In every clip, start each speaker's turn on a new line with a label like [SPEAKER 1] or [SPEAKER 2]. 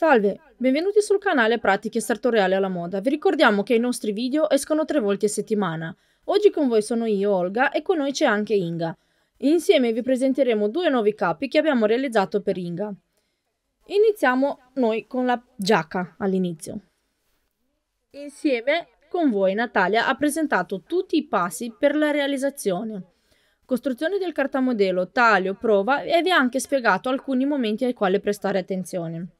[SPEAKER 1] Salve, benvenuti sul canale Pratiche Sartoriali alla Moda. Vi ricordiamo che i nostri video escono tre volte a settimana. Oggi con voi sono io, Olga, e con noi c'è anche Inga. Insieme vi presenteremo due nuovi capi che abbiamo realizzato per Inga. Iniziamo noi con la giacca all'inizio. Insieme con voi Natalia ha presentato tutti i passi per la realizzazione. Costruzione del cartamodello, taglio, prova e vi ha anche spiegato alcuni momenti ai quali prestare attenzione.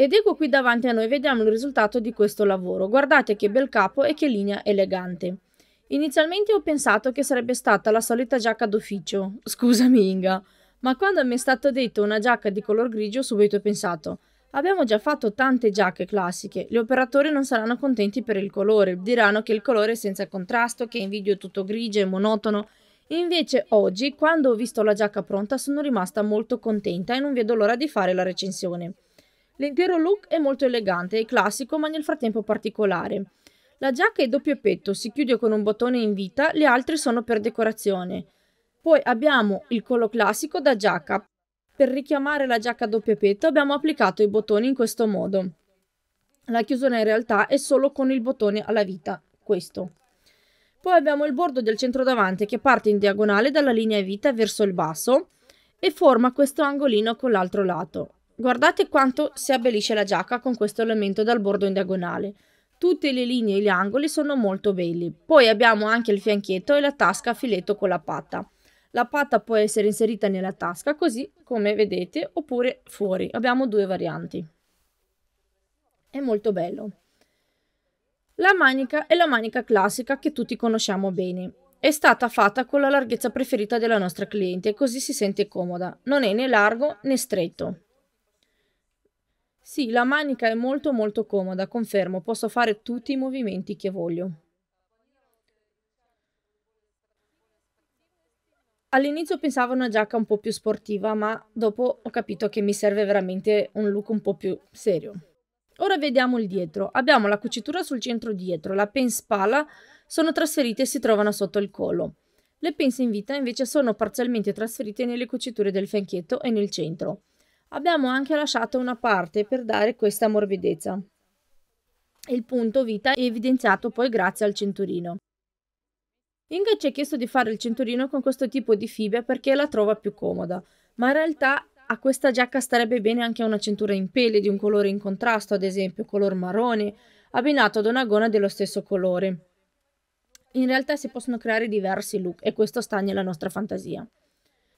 [SPEAKER 1] Ed ecco qui davanti a noi vediamo il risultato di questo lavoro. Guardate che bel capo e che linea elegante. Inizialmente ho pensato che sarebbe stata la solita giacca d'ufficio, scusami Inga, ma quando mi è stato detto una giacca di color grigio subito ho pensato Abbiamo già fatto tante giacche classiche, gli operatori non saranno contenti per il colore, diranno che il colore è senza contrasto, che in video è tutto grigio e monotono. Invece oggi, quando ho visto la giacca pronta, sono rimasta molto contenta e non vedo l'ora di fare la recensione. L'intero look è molto elegante e classico, ma nel frattempo particolare. La giacca è doppio petto, si chiude con un bottone in vita, le altre sono per decorazione. Poi abbiamo il collo classico da giacca. Per richiamare la giacca a doppio petto abbiamo applicato i bottoni in questo modo. La chiusura in realtà è solo con il bottone alla vita, questo. Poi abbiamo il bordo del centro davanti che parte in diagonale dalla linea vita verso il basso e forma questo angolino con l'altro lato. Guardate quanto si abbellisce la giacca con questo elemento dal bordo in diagonale. Tutte le linee e gli angoli sono molto belli. Poi abbiamo anche il fianchetto e la tasca a filetto con la patta. La patta può essere inserita nella tasca così come vedete oppure fuori. Abbiamo due varianti. È molto bello. La manica è la manica classica che tutti conosciamo bene. È stata fatta con la larghezza preferita della nostra cliente così si sente comoda. Non è né largo né stretto. Sì, la manica è molto molto comoda, confermo, posso fare tutti i movimenti che voglio. All'inizio pensavo a una giacca un po' più sportiva, ma dopo ho capito che mi serve veramente un look un po' più serio. Ora vediamo il dietro. Abbiamo la cucitura sul centro dietro, la pen spalla sono trasferite e si trovano sotto il collo. Le pence in vita invece sono parzialmente trasferite nelle cuciture del fianchetto e nel centro. Abbiamo anche lasciato una parte per dare questa morbidezza. Il punto vita è evidenziato poi grazie al cinturino. Inga ci ha chiesto di fare il cinturino con questo tipo di fibbia perché la trova più comoda, ma in realtà a questa giacca starebbe bene anche una cintura in pelle di un colore in contrasto, ad esempio color marrone, abbinato ad una gona dello stesso colore. In realtà si possono creare diversi look e questo sta nella nostra fantasia.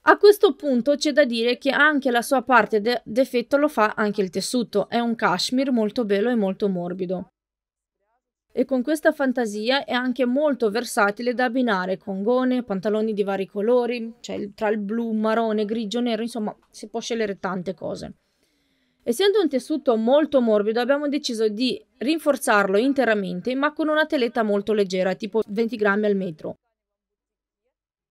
[SPEAKER 1] A questo punto c'è da dire che anche la sua parte de- d'effetto lo fa anche il tessuto, è un cashmere molto bello e molto morbido. E con questa fantasia è anche molto versatile da abbinare con gone, pantaloni di vari colori, cioè tra il blu, marrone, grigio, nero, insomma si può scegliere tante cose. Essendo un tessuto molto morbido abbiamo deciso di rinforzarlo interamente ma con una teletta molto leggera, tipo 20 grammi al metro,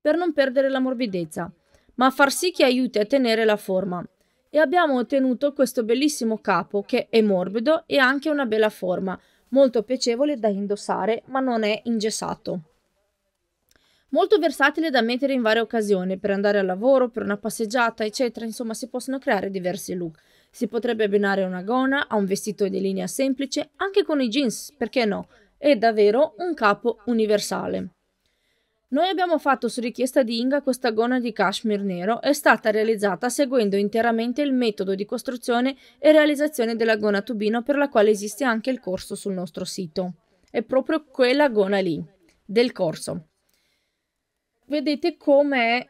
[SPEAKER 1] per non perdere la morbidezza ma far sì che aiuti a tenere la forma. E abbiamo ottenuto questo bellissimo capo che è morbido e ha anche una bella forma, molto piacevole da indossare ma non è ingessato. Molto versatile da mettere in varie occasioni, per andare al lavoro, per una passeggiata, eccetera, insomma si possono creare diversi look. Si potrebbe abbinare una gona a un vestito di linea semplice, anche con i jeans, perché no? È davvero un capo universale. Noi abbiamo fatto su richiesta di Inga questa gonna di cashmere nero, è stata realizzata seguendo interamente il metodo di costruzione e realizzazione della gonna tubino per la quale esiste anche il corso sul nostro sito. È proprio quella gonna lì, del corso. Vedete com'è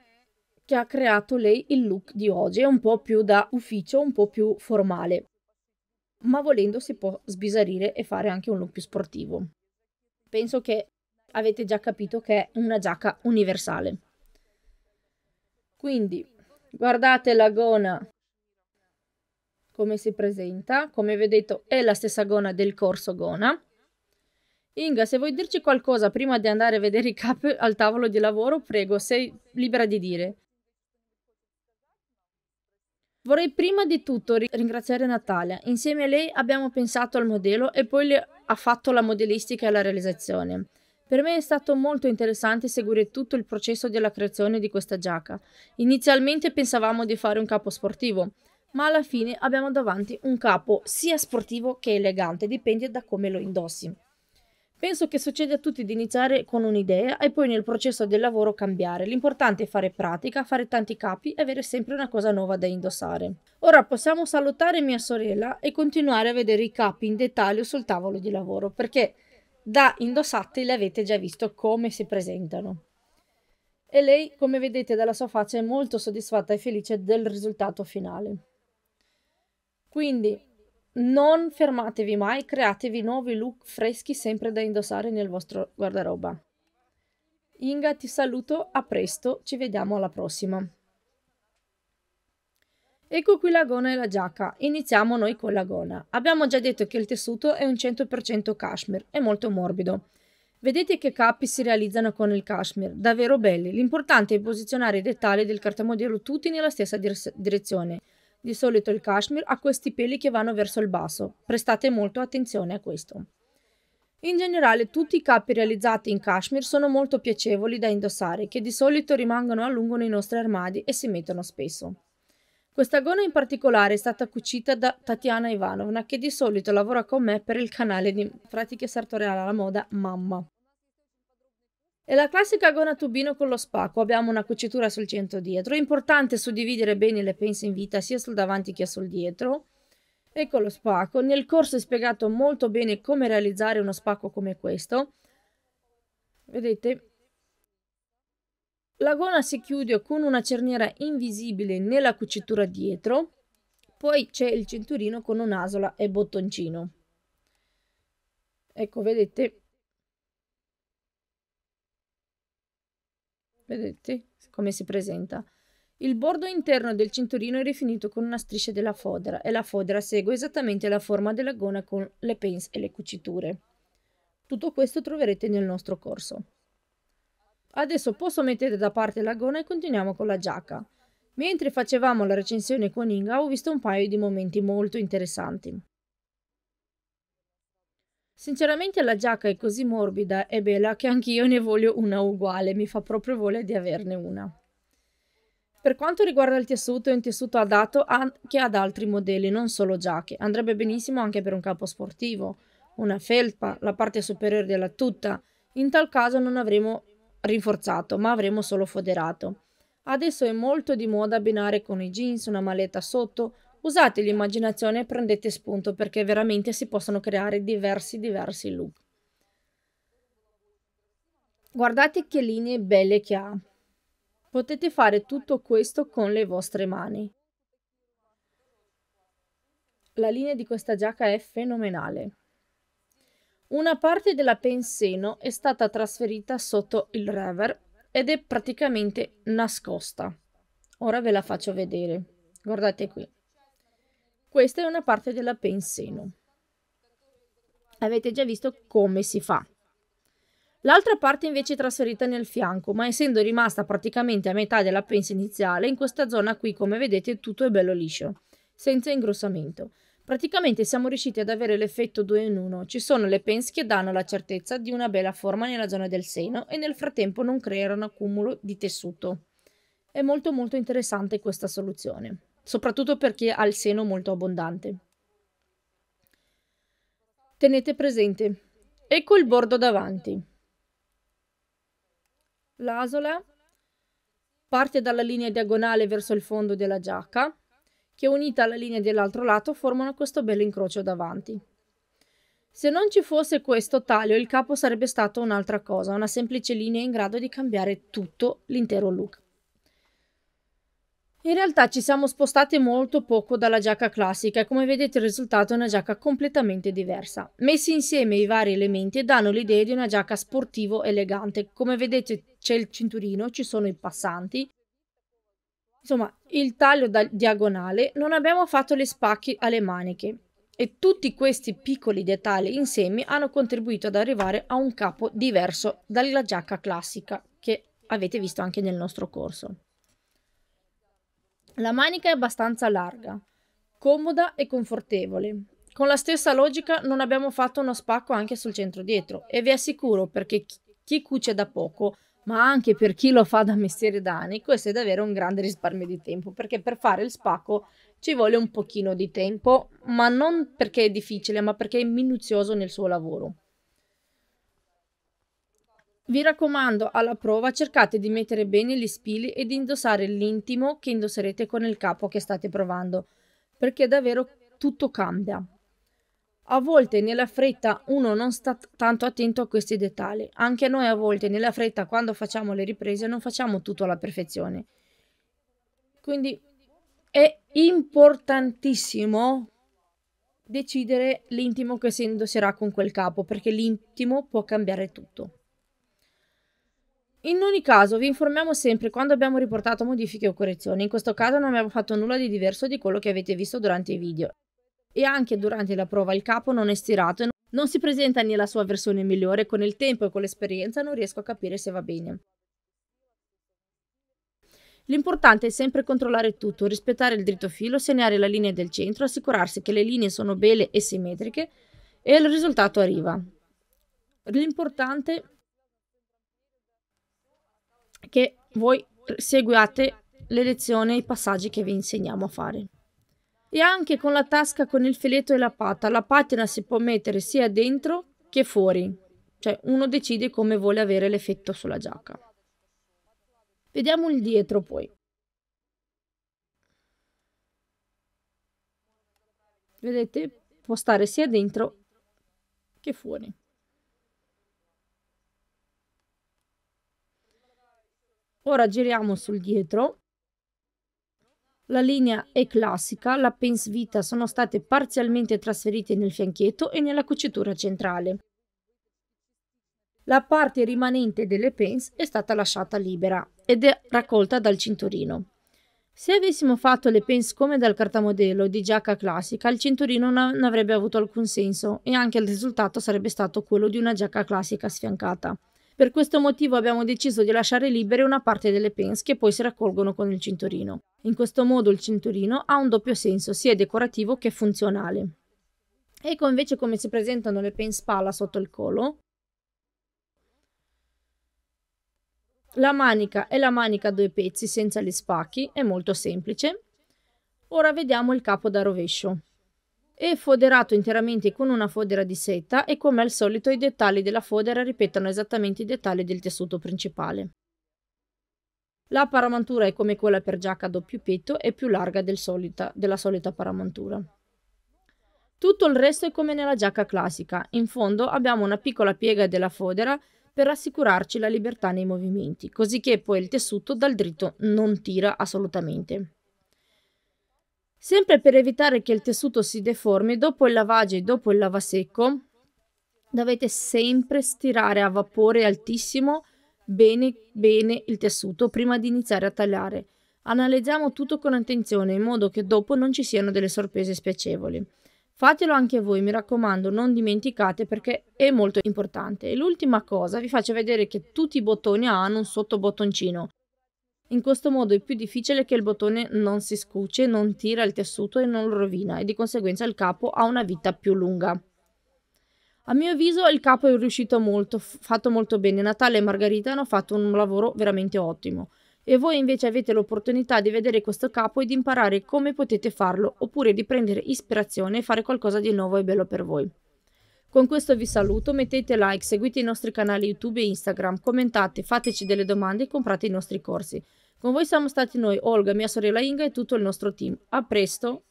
[SPEAKER 1] che ha creato lei il look di oggi, è un po' più da ufficio, un po' più formale. Ma volendo si può sbisarire e fare anche un look più sportivo. Penso che avete già capito che è una giacca universale. Quindi guardate la gona come si presenta, come vi ho detto è la stessa gona del corso gona. Inga, se vuoi dirci qualcosa prima di andare a vedere i capi al tavolo di lavoro, prego, sei libera di dire. Vorrei prima di tutto ringraziare Natalia. Insieme a lei abbiamo pensato al modello e poi le ha fatto la modellistica e la realizzazione. Per me è stato molto interessante seguire tutto il processo della creazione di questa giacca. Inizialmente pensavamo di fare un capo sportivo, ma alla fine abbiamo davanti un capo sia sportivo che elegante, dipende da come lo indossi. Penso che succeda a tutti di iniziare con un'idea e poi nel processo del lavoro cambiare. L'importante è fare pratica, fare tanti capi e avere sempre una cosa nuova da indossare. Ora possiamo salutare mia sorella e continuare a vedere i capi in dettaglio sul tavolo di lavoro perché da indossati le avete già visto come si presentano. E lei, come vedete dalla sua faccia, è molto soddisfatta e felice del risultato finale. Quindi non fermatevi mai, createvi nuovi look freschi sempre da indossare nel vostro guardaroba. Inga ti saluto, a presto, ci vediamo alla prossima. Ecco qui la gona e la giacca. Iniziamo noi con la gona. Abbiamo già detto che il tessuto è un 100% cashmere, è molto morbido. Vedete che capi si realizzano con il cashmere, davvero belli. L'importante è posizionare i dettagli del cartamodello tutti nella stessa direzione. Di solito il cashmere ha questi peli che vanno verso il basso. Prestate molto attenzione a questo. In generale tutti i capi realizzati in cashmere sono molto piacevoli da indossare, che di solito rimangono a lungo nei nostri armadi e si mettono spesso. Questa gonna in particolare è stata cucita da Tatiana Ivanovna, che di solito lavora con me per il canale di pratiche sartoriali alla moda Mamma. È la classica gonna tubino con lo spacco, abbiamo una cucitura sul centro dietro, è importante suddividere bene le pinze in vita sia sul davanti che sul dietro. E con lo spacco, nel corso è spiegato molto bene come realizzare uno spacco come questo. Vedete, la gona si chiude con una cerniera invisibile nella cucitura dietro, poi c'è il cinturino con un'asola e bottoncino. Ecco, vedete? Vedete come si presenta? Il bordo interno del cinturino è rifinito con una striscia della fodera e la fodera segue esattamente la forma della gona con le pence e le cuciture. Tutto questo troverete nel nostro corso. Adesso posso mettere da parte la gonna e continuiamo con la giacca. Mentre facevamo la recensione con Inga ho visto un paio di momenti molto interessanti. Sinceramente la giacca è così morbida e bella che anch'io ne voglio una uguale, mi fa proprio voglia di averne una. Per quanto riguarda il tessuto, è un tessuto adatto anche ad altri modelli, non solo giacche. Andrebbe benissimo anche per un capo sportivo, una felpa, la parte superiore della tuta. In tal caso non avremo rinforzato, ma avremo solo foderato. Adesso è molto di moda abbinare con i jeans una maletta sotto. Usate l'immaginazione e prendete spunto perché veramente si possono creare diversi diversi look. Guardate che linee belle che ha. Potete fare tutto questo con le vostre mani. La linea di questa giacca è fenomenale. Una parte della Penseno è stata trasferita sotto il Rever ed è praticamente nascosta. Ora ve la faccio vedere. Guardate qui. Questa è una parte della Penseno. Avete già visto come si fa. L'altra parte invece è trasferita nel fianco, ma essendo rimasta praticamente a metà della pensa iniziale, in questa zona qui, come vedete, tutto è bello liscio, senza ingrossamento. Praticamente siamo riusciti ad avere l'effetto 2 in 1. Ci sono le pens che danno la certezza di una bella forma nella zona del seno e nel frattempo non creano accumulo di tessuto. È molto molto interessante questa soluzione, soprattutto per chi ha il seno molto abbondante. Tenete presente, ecco il bordo davanti. L'asola parte dalla linea diagonale verso il fondo della giacca che unita alla linea dell'altro lato formano questo bello incrocio davanti. Se non ci fosse questo taglio il capo sarebbe stato un'altra cosa, una semplice linea in grado di cambiare tutto l'intero look. In realtà ci siamo spostati molto poco dalla giacca classica e come vedete il risultato è una giacca completamente diversa. Messi insieme i vari elementi danno l'idea di una giacca sportivo elegante. Come vedete c'è il cinturino, ci sono i passanti Insomma, il taglio da diagonale non abbiamo fatto gli spacchi alle maniche e tutti questi piccoli dettagli insieme hanno contribuito ad arrivare a un capo diverso dalla giacca classica che avete visto anche nel nostro corso. La manica è abbastanza larga, comoda e confortevole. Con la stessa logica non abbiamo fatto uno spacco anche sul centro dietro e vi assicuro perché chi cuce da poco ma anche per chi lo fa da mestiere da anni, questo è davvero un grande risparmio di tempo, perché per fare il spacco ci vuole un pochino di tempo, ma non perché è difficile, ma perché è minuzioso nel suo lavoro. Vi raccomando, alla prova cercate di mettere bene gli spili e di indossare l'intimo che indosserete con il capo che state provando, perché davvero tutto cambia. A volte nella fretta uno non sta tanto attento a questi dettagli. Anche noi a volte nella fretta quando facciamo le riprese non facciamo tutto alla perfezione. Quindi è importantissimo decidere l'intimo che si indosserà con quel capo perché l'intimo può cambiare tutto. In ogni caso vi informiamo sempre quando abbiamo riportato modifiche o correzioni, in questo caso non abbiamo fatto nulla di diverso di quello che avete visto durante i video e anche durante la prova il capo non è stirato e non si presenta nella sua versione migliore, con il tempo e con l'esperienza non riesco a capire se va bene. L'importante è sempre controllare tutto, rispettare il dritto filo, segnare la linea del centro, assicurarsi che le linee sono belle e simmetriche e il risultato arriva. L'importante è che voi seguiate le lezioni e i passaggi che vi insegniamo a fare e anche con la tasca con il filetto e la pata. La patina si può mettere sia dentro che fuori, cioè uno decide come vuole avere l'effetto sulla giacca. Vediamo il dietro poi. Vedete, può stare sia dentro che fuori. Ora giriamo sul dietro la linea è classica, la vita sono state parzialmente trasferite nel fianchetto e nella cucitura centrale. La parte rimanente delle pens è stata lasciata libera ed è raccolta dal cinturino. Se avessimo fatto le pens come dal cartamodello di giacca classica, il cinturino non avrebbe avuto alcun senso e anche il risultato sarebbe stato quello di una giacca classica sfiancata. Per questo motivo abbiamo deciso di lasciare libere una parte delle pens che poi si raccolgono con il cinturino. In questo modo il cinturino ha un doppio senso, sia decorativo che funzionale. Ecco invece come si presentano le pens pala sotto il collo. La manica è la manica a due pezzi senza gli spacchi, è molto semplice. Ora vediamo il capo da rovescio e foderato interamente con una fodera di seta e come al solito i dettagli della fodera ripetono esattamente i dettagli del tessuto principale. La paramantura è come quella per giacca a doppio petto e più larga del solita, della solita paramantura. Tutto il resto è come nella giacca classica, in fondo abbiamo una piccola piega della fodera per assicurarci la libertà nei movimenti, così che poi il tessuto dal dritto non tira assolutamente. Sempre per evitare che il tessuto si deformi, dopo il lavaggio e dopo il lavasecco, dovete sempre stirare a vapore altissimo bene, bene il tessuto prima di iniziare a tagliare. Analizziamo tutto con attenzione in modo che dopo non ci siano delle sorprese spiacevoli. Fatelo anche voi, mi raccomando, non dimenticate perché è molto importante. E l'ultima cosa, vi faccio vedere che tutti i bottoni hanno un sottobottoncino. In questo modo è più difficile che il bottone non si scuce, non tira il tessuto e non lo rovina e di conseguenza il capo ha una vita più lunga. A mio avviso il capo è riuscito molto, fatto molto bene. Natale e Margherita hanno fatto un lavoro veramente ottimo e voi invece avete l'opportunità di vedere questo capo e di imparare come potete farlo oppure di prendere ispirazione e fare qualcosa di nuovo e bello per voi. Con questo vi saluto, mettete like, seguite i nostri canali YouTube e Instagram, commentate, fateci delle domande e comprate i nostri corsi. Con voi siamo stati noi, Olga, mia sorella Inga e tutto il nostro team. A presto,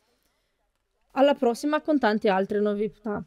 [SPEAKER 1] alla prossima con tante altre novità.